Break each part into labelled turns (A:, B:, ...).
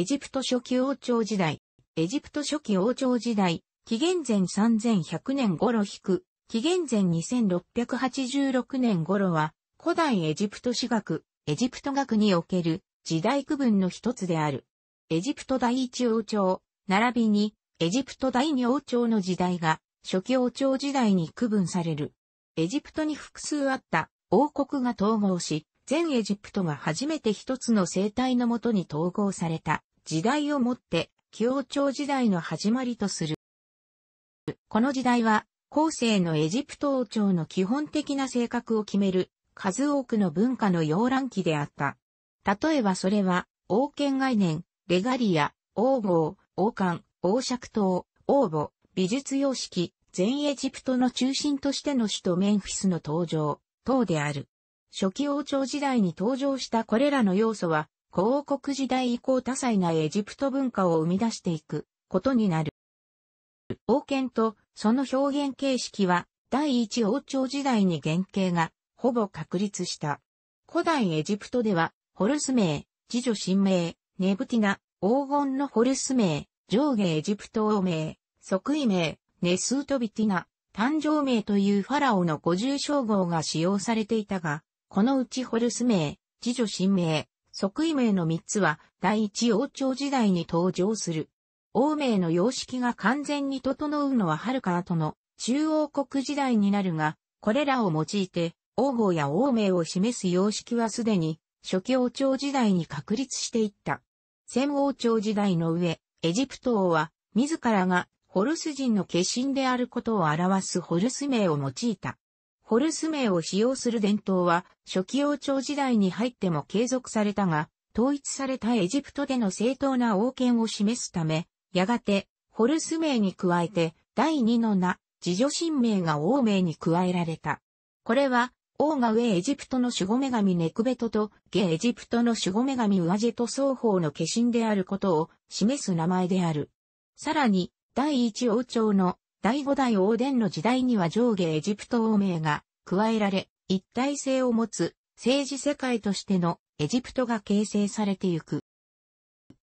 A: エジプト初期王朝時代、エジプト初期王朝時代、紀元前3100年頃引く、紀元前2686年頃は、古代エジプト史学、エジプト学における時代区分の一つである。エジプト第一王朝、並びにエジプト第二王朝の時代が初期王朝時代に区分される。エジプトに複数あった王国が統合し、全エジプトが初めて一つの生態のもとに統合された。時代をもって、清朝時代の始まりとする。この時代は、後世のエジプト王朝の基本的な性格を決める、数多くの文化の洋乱期であった。例えばそれは、王権概念、レガリア、王号、王冠、王尺刀、王母、美術様式、全エジプトの中心としての首都メンフィスの登場、等である。初期王朝時代に登場したこれらの要素は、広告国時代以降多彩なエジプト文化を生み出していくことになる。王権とその表現形式は第一王朝時代に原型がほぼ確立した。古代エジプトではホルス名、次女神名、ネブティナ、黄金のホルス名、上下エジプト王名、即位名、ネスートビティナ、誕生名というファラオの五重称号が使用されていたが、このうちホルス名、次女神名、即位名の3つは第一王朝時代に登場する。王名の様式が完全に整うのは遥か後の中央国時代になるが、これらを用いて王号や王名を示す様式はすでに初期王朝時代に確立していった。戦王朝時代の上、エジプト王は自らがホルス人の化身であることを表すホルス名を用いた。ホルス名を使用する伝統は、初期王朝時代に入っても継続されたが、統一されたエジプトでの正当な王権を示すため、やがて、ホルス名に加えて、第二の名、自助神名が王名に加えられた。これは、王が上エジプトの守護女神ネクベトと、下エジプトの守護女神ウアジェト双方の化身であることを示す名前である。さらに、第一王朝の第五代王殿の時代には上下エジプト王名が加えられ、一体性を持つ政治世界としてのエジプトが形成されてゆく。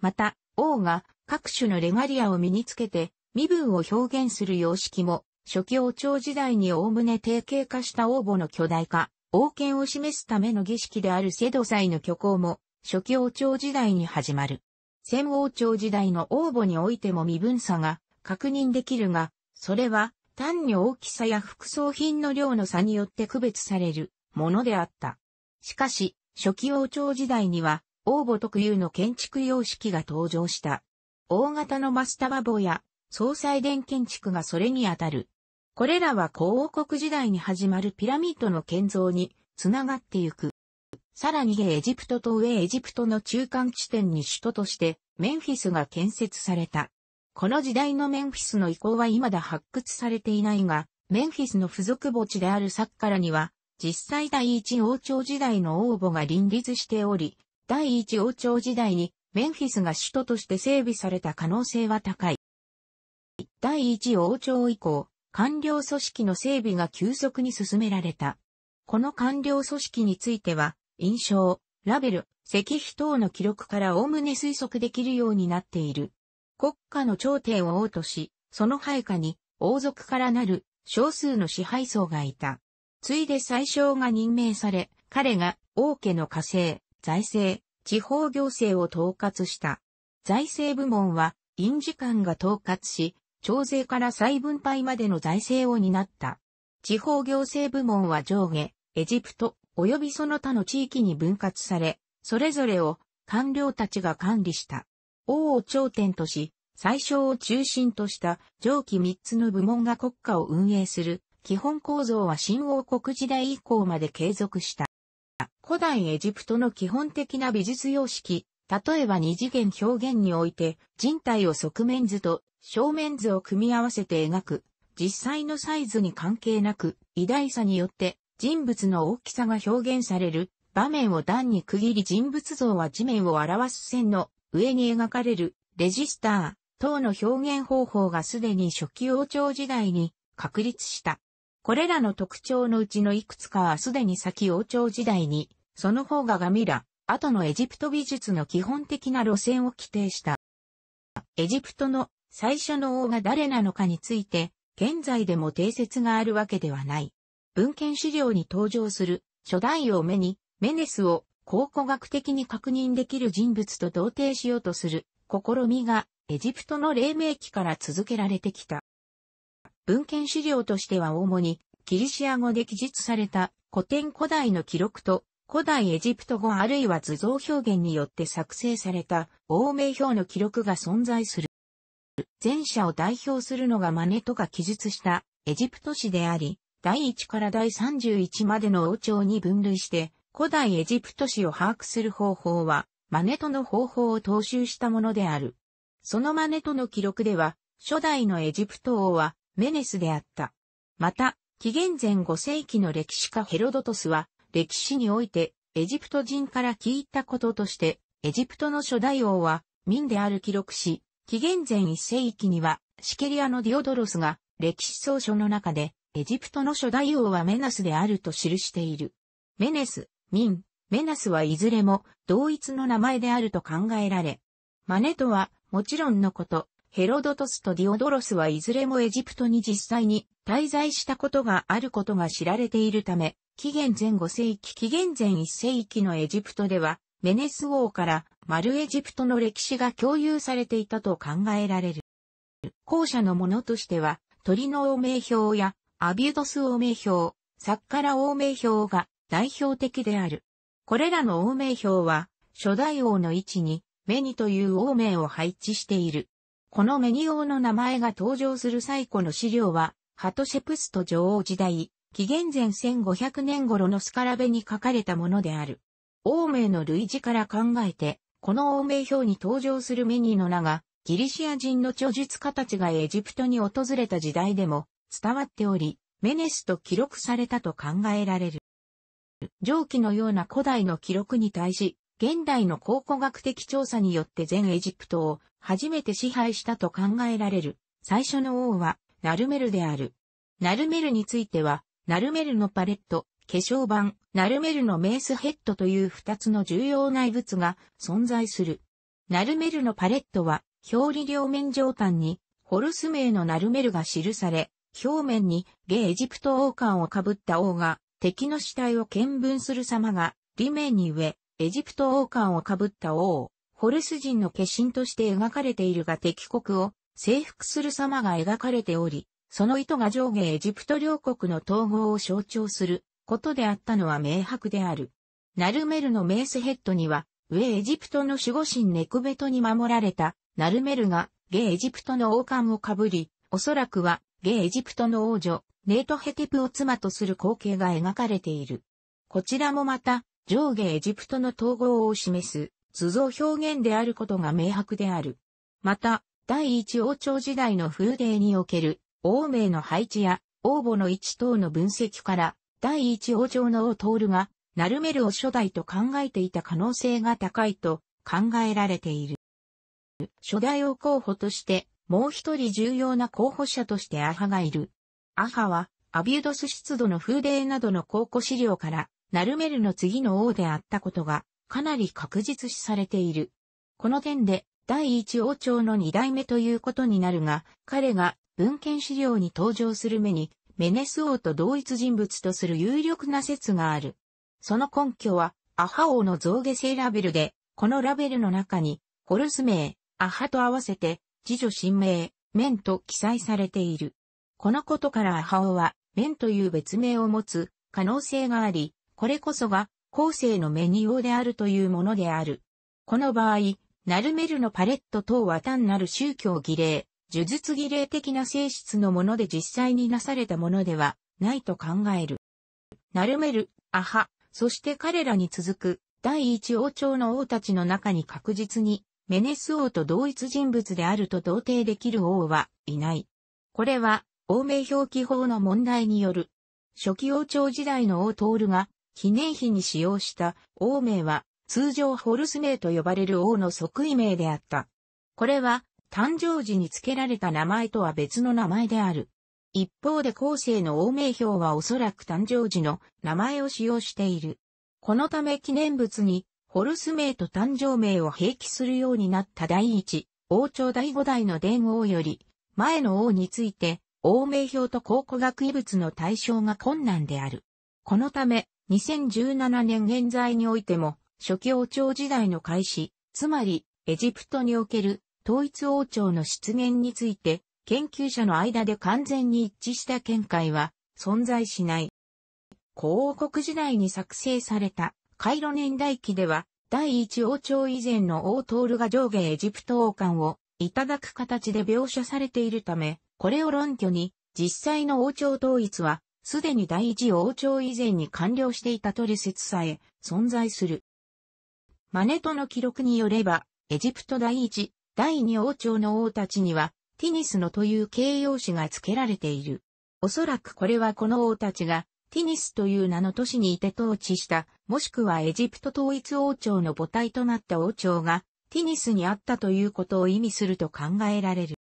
A: また、王が各種のレガリアを身につけて身分を表現する様式も、初期王朝時代に概ね定型化した王母の巨大化、王権を示すための儀式であるセド祭の虚構も、初期王朝時代に始まる。戦王朝時代の王母においても身分差が確認できるが、それは単に大きさや副葬品の量の差によって区別されるものであった。しかし、初期王朝時代には、王母特有の建築様式が登場した。大型のマスタバボや、総裁殿建築がそれにあたる。これらは古王国時代に始まるピラミッドの建造につながってゆく。さらに下エジプトと上エジプトの中間地点に首都としてメンフィスが建設された。この時代のメンフィスの遺構は未だ発掘されていないが、メンフィスの付属墓地であるサッカラには、実際第一王朝時代の王墓が林立しており、第一王朝時代にメンフィスが首都として整備された可能性は高い。第一王朝以降、官僚組織の整備が急速に進められた。この官僚組織については、印象、ラベル、石碑等の記録からおおむね推測できるようになっている。国家の頂点を王とし、その配下に王族からなる少数の支配層がいた。ついで最小が任命され、彼が王家の家政、財政、地方行政を統括した。財政部門は、臨時官が統括し、徴税から再分配までの財政を担った。地方行政部門は上下、エジプト、及びその他の地域に分割され、それぞれを官僚たちが管理した。王を頂点とし、最小を中心とした上記3つの部門が国家を運営する基本構造は新王国時代以降まで継続した。古代エジプトの基本的な美術様式、例えば二次元表現において人体を側面図と正面図を組み合わせて描く。実際のサイズに関係なく、偉大さによって人物の大きさが表現される場面を段に区切り人物像は地面を表す線の上に描かれるレジスター、等の表現方法がすでに初期王朝時代に確立した。これらの特徴のうちのいくつかはすでに先王朝時代に、その方がガミラ、後のエジプト美術の基本的な路線を規定した。エジプトの最初の王が誰なのかについて、現在でも定説があるわけではない。文献資料に登場する初代王目に、メネスを考古学的に確認できる人物と同定しようとする試みがエジプトの黎明期から続けられてきた。文献資料としては主に、キリシア語で記述された古典古代の記録と、古代エジプト語あるいは図像表現によって作成された王名表の記録が存在する。前者を代表するのがマネトが記述したエジプト史であり、第1から第31までの王朝に分類して、古代エジプト史を把握する方法は、マネトの方法を踏襲したものである。その真似との記録では、初代のエジプト王はメネスであった。また、紀元前5世紀の歴史家ヘロドトスは、歴史においてエジプト人から聞いたこととして、エジプトの初代王は民である記録し、紀元前1世紀にはシケリアのディオドロスが歴史総書の中で、エジプトの初代王はメナスであると記している。メネス、ミン、メナスはいずれも同一の名前であると考えられ、マネとはもちろんのこと、ヘロドトスとディオドロスはいずれもエジプトに実際に滞在したことがあることが知られているため、紀元前5世紀紀元前1世紀のエジプトでは、メネス王からマルエジプトの歴史が共有されていたと考えられる。後者のものとしては、鳥の王名表やアビュドス王名表、サッカラ王名表が代表的である。これらの王名表は、初代王の位置にメニという王名を配置している。このメニ王の名前が登場する最古の資料は、ハトシェプスト女王時代、紀元前1500年頃のスカラベに書かれたものである。王名の類似から考えて、この王名表に登場するメニの名が、ギリシア人の著述家たちがエジプトに訪れた時代でも伝わっており、メネスと記録されたと考えられる。上記のような古代の記録に対し、現代の考古学的調査によって全エジプトを初めて支配したと考えられる最初の王はナルメルである。ナルメルについては、ナルメルのパレット、化粧板、ナルメルのメースヘッドという二つの重要内物が存在する。ナルメルのパレットは、表裏両面上端に、ホルス名のナルメルが記され、表面にゲエジプト王冠をかぶった王が敵の死体を見分する様が、裏面に植え、エジプト王冠をかぶった王、ホルス人の化身として描かれているが敵国を征服する様が描かれており、その意図が上下エジプト両国の統合を象徴することであったのは明白である。ナルメルのメースヘッドには、上エジプトの守護神ネクベトに守られたナルメルが下エジプトの王冠をかぶり、おそらくは下エジプトの王女、ネートヘテプを妻とする光景が描かれている。こちらもまた、上下エジプトの統合を示す図像表現であることが明白である。また、第一王朝時代の風泥における王名の配置や王母の位置等の分析から、第一王朝の王通るが、ナルメルを初代と考えていた可能性が高いと考えられている。初代王候補として、もう一人重要な候補者としてアハがいる。アハは、アビュドス出土の風泥などの考古資料から、ナルメルの次の王であったことが、かなり確実視されている。この点で、第一王朝の二代目ということになるが、彼が文献資料に登場する目に、メネス王と同一人物とする有力な説がある。その根拠は、アハ王の造下性ラベルで、このラベルの中に、ホルス名、アハと合わせて、次女神名、メンと記載されている。このことからアハ王は、メンという別名を持つ可能性があり、これこそが、後世のメニオであるというものである。この場合、ナルメルのパレット等は単なる宗教儀礼、呪術儀礼的な性質のもので実際になされたものではないと考える。ナルメル、アハ、そして彼らに続く第一王朝の王たちの中に確実にメネス王と同一人物であると同定できる王はいない。これは、王名表記法の問題による、初期王朝時代の王トールが記念碑に使用した王名は通常ホルス名と呼ばれる王の即位名であった。これは誕生時に付けられた名前とは別の名前である。一方で後世の王名表はおそらく誕生時の名前を使用している。このため記念物にホルス名と誕生名を併記するようになった第一、王朝第五代の伝王より前の王について王名表と考古学遺物の対象が困難である。このため2017年現在においても、初期王朝時代の開始、つまり、エジプトにおける統一王朝の出現について、研究者の間で完全に一致した見解は存在しない。古王国時代に作成されたカイロ年代記では、第一王朝以前の王トールが上下エジプト王冠をいただく形で描写されているため、これを論拠に、実際の王朝統一はすでに第一王朝以前に完了していたトリセツさえ存在する。マネトの記録によれば、エジプト第一、第二王朝の王たちには、ティニスのという形容詞が付けられている。おそらくこれはこの王たちが、ティニスという名の都市にいて統治した、もしくはエジプト統一王朝の母体となった王朝が、ティニスにあったということを意味すると考えられる。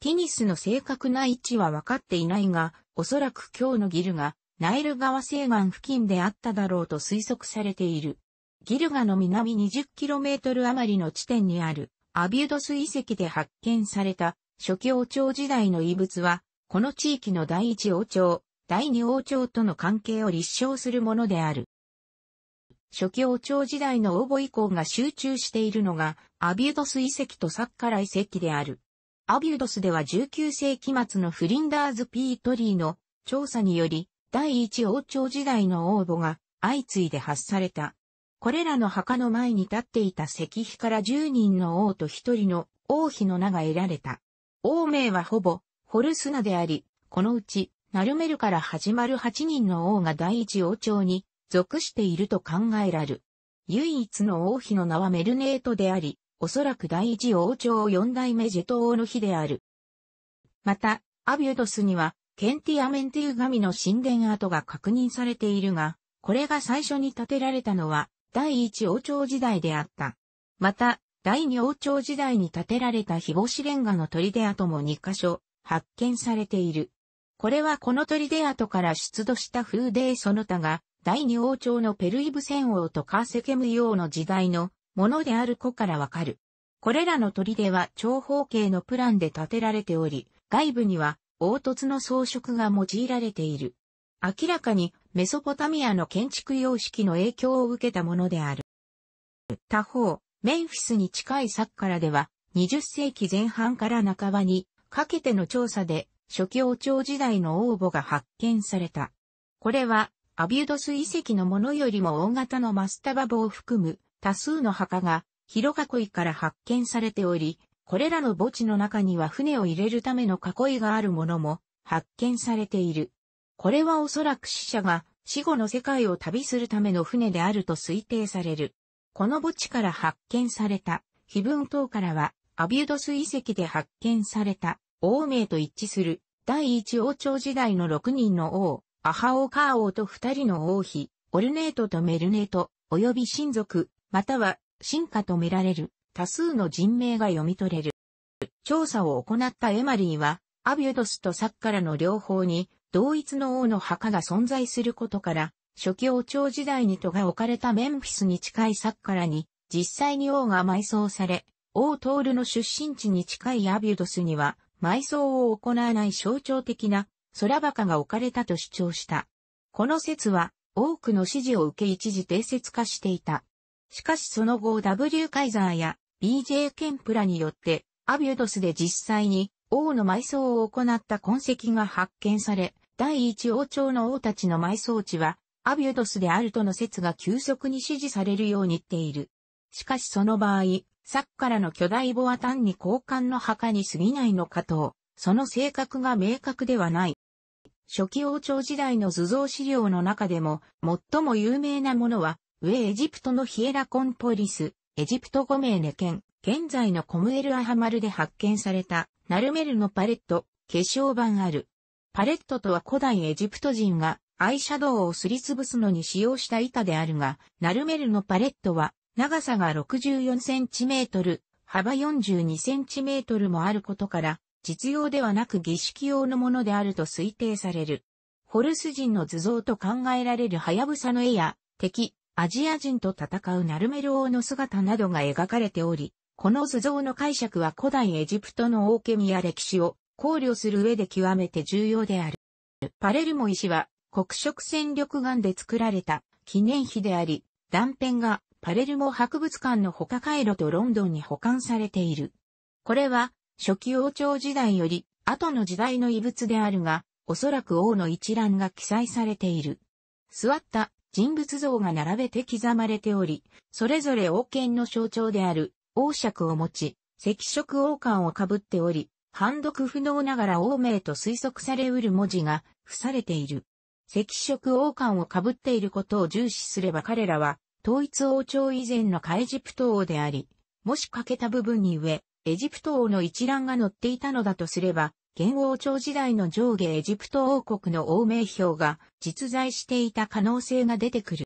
A: ティニスの正確な位置は分かっていないが、おそらく今日のギルが、ナイル川西岸付近であっただろうと推測されている。ギルガの南 20km 余りの地点にあるアビュドス遺跡で発見された初期王朝時代の遺物は、この地域の第一王朝、第二王朝との関係を立証するものである。初期王朝時代の応募以降が集中しているのが、アビュドス遺跡とサッカラ遺跡である。アビュードスでは19世紀末のフリンダーズ・ピートリーの調査により、第一王朝時代の王母が相次いで発された。これらの墓の前に立っていた石碑から10人の王と1人の王妃の名が得られた。王名はほぼホルスナであり、このうちナルメルから始まる8人の王が第一王朝に属していると考えられる。唯一の王妃の名はメルネートであり、おそらく第一王朝四代目ジェト王の日である。また、アビュドスには、ケンティアメンティウ神の神殿跡が確認されているが、これが最初に建てられたのは、第一王朝時代であった。また、第二王朝時代に建てられた日干しレンガの砦跡も2カ所発見されている。これはこの砦跡から出土した風デその他が、第二王朝のペルイブ戦王とカーセケム王の時代のものである子からわかる。これらの砦は長方形のプランで建てられており、外部には凹凸の装飾が用いられている。明らかにメソポタミアの建築様式の影響を受けたものである。他方、メンフィスに近いサッカラでは、20世紀前半から半ばにかけての調査で初期王朝時代の王墓が発見された。これはアビュドス遺跡のものよりも大型のマスタバボを含む多数の墓が広囲いから発見されており、これらの墓地の中には船を入れるための囲いがあるものも発見されている。これはおそらく死者が死後の世界を旅するための船であると推定される。この墓地から発見された、碑文等からは、アビュドス遺跡で発見された、王名と一致する、第一王朝時代の6人の王、アハオカー王と2人の王妃、オルネートとメルネート、及び親族、または進化とみられる多数の人名が読み取れる。調査を行ったエマリーは、アビュドスとサッカラの両方に同一の王の墓が存在することから、初期王朝時代に都が置かれたメンフィスに近いサッカラに、実際に王が埋葬され、王トールの出身地に近いアビュドスには、埋葬を行わない象徴的な空バカが置かれたと主張した。この説は多くの支持を受け一時定説化していた。しかしその後 W カイザーや BJ ケンプラによって、アビュドスで実際に王の埋葬を行った痕跡が発見され、第一王朝の王たちの埋葬地は、アビュドスであるとの説が急速に支持されるように言っている。しかしその場合、サッカラの巨大ボは単に交換の墓に過ぎないのかと、その性格が明確ではない。初期王朝時代の図像資料の中でも、最も有名なものは、上エジプトのヒエラコンポリス、エジプト5名ネ県、現在のコムエルアハマルで発見された、ナルメルのパレット、化粧版ある。パレットとは古代エジプト人がアイシャドウをすりつぶすのに使用した板であるが、ナルメルのパレットは長さが6 4トル、幅4 2トルもあることから、実用ではなく儀式用のものであると推定される。ホルス人の図像と考えられるハヤブサの絵や敵、アジア人と戦うナルメル王の姿などが描かれており、この図像の解釈は古代エジプトの王権や歴史を考慮する上で極めて重要である。パレルモ石は黒色戦力岩で作られた記念碑であり、断片がパレルモ博物館の他回路とロンドンに保管されている。これは初期王朝時代より後の時代の遺物であるが、おそらく王の一覧が記載されている。座った人物像が並べて刻まれており、それぞれ王権の象徴である王爵を持ち、赤色王冠をかぶっており、判読不能ながら王名と推測されうる文字が付されている。赤色王冠をかぶっていることを重視すれば彼らは、統一王朝以前のカエジプト王であり、もし欠けた部分に上、エジプト王の一覧が載っていたのだとすれば、元王朝時代の上下エジプト王国の王名表が実在していた可能性が出てくる。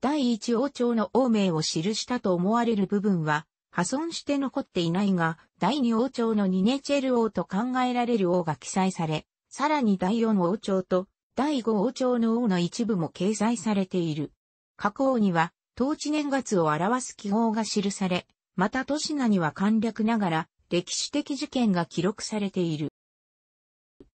A: 第一王朝の王名を記したと思われる部分は破損して残っていないが、第二王朝のニネチェル王と考えられる王が記載され、さらに第四王朝と第五王朝の王の一部も掲載されている。過去王には、統治年月を表す記号が記され、また都市名には簡略ながら歴史的事件が記録されている。